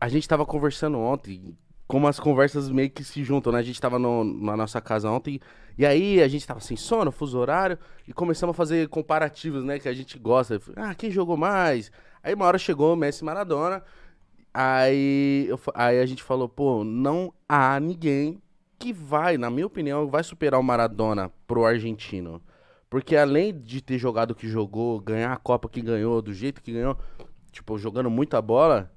A gente tava conversando ontem, como as conversas meio que se juntam, né? A gente tava no, na nossa casa ontem, e aí a gente tava sem sono, fuso horário, e começamos a fazer comparativos, né? Que a gente gosta. Ah, quem jogou mais? Aí uma hora chegou o Messi Maradona, aí, eu, aí a gente falou, pô, não há ninguém que vai, na minha opinião, vai superar o Maradona pro argentino. Porque além de ter jogado o que jogou, ganhar a Copa que ganhou, do jeito que ganhou, tipo, jogando muita bola,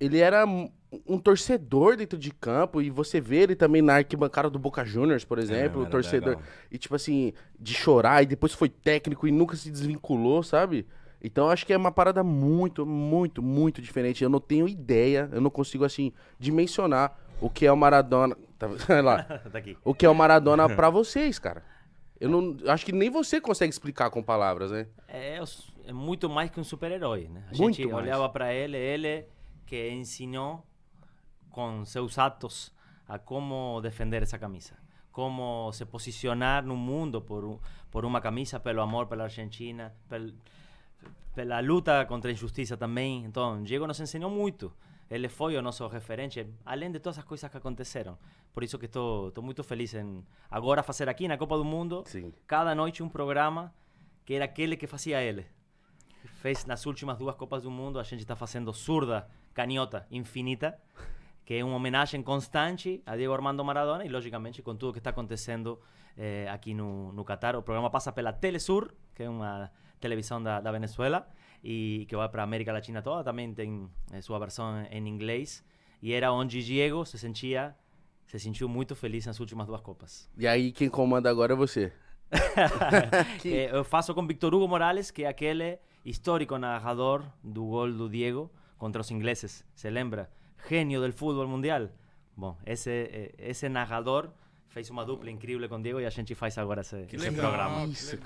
ele era um torcedor dentro de campo e você vê ele também na arquibancada do Boca Juniors, por é, exemplo, é, o torcedor legal. e tipo assim, de chorar e depois foi técnico e nunca se desvinculou, sabe? Então acho que é uma parada muito, muito, muito diferente. Eu não tenho ideia, eu não consigo assim dimensionar o que é o Maradona, tá, lá. tá o que é o Maradona para vocês, cara. Eu não acho que nem você consegue explicar com palavras, né? É, é muito mais que um super-herói, né? A muito gente mais. olhava para ele, ele que ensinou com seus atos a como defender essa camisa, como se posicionar no mundo por, por uma camisa, pelo amor pela Argentina, pel, pela luta contra a injustiça também. Então, Diego nos ensinou muito. Ele foi o nosso referente, além de todas as coisas que aconteceram. Por isso que estou muito feliz em agora fazer aqui na Copa do Mundo, cada noite um programa que era aquele que fazia ele fez nas últimas duas Copas do Mundo, a gente está fazendo surda, canhota, infinita, que é uma homenagem constante a Diego Armando Maradona e, logicamente, com tudo que está acontecendo eh, aqui no, no Catar. O programa passa pela Telesur, que é uma televisão da, da Venezuela e que vai para a América Latina toda. Também tem eh, sua versão em inglês. E era onde Diego se sentia se sentiu muito feliz nas últimas duas Copas. E aí, quem comanda agora é você. que... Eh, eu faço com Victor Hugo Morales, que é aquele histórico narrador du gol Diego contra los ingleses, se lembra? Genio del fútbol mundial. Bom, ese eh, ese narrador fez una dupla increíble con Diego y a gente faz agora programa.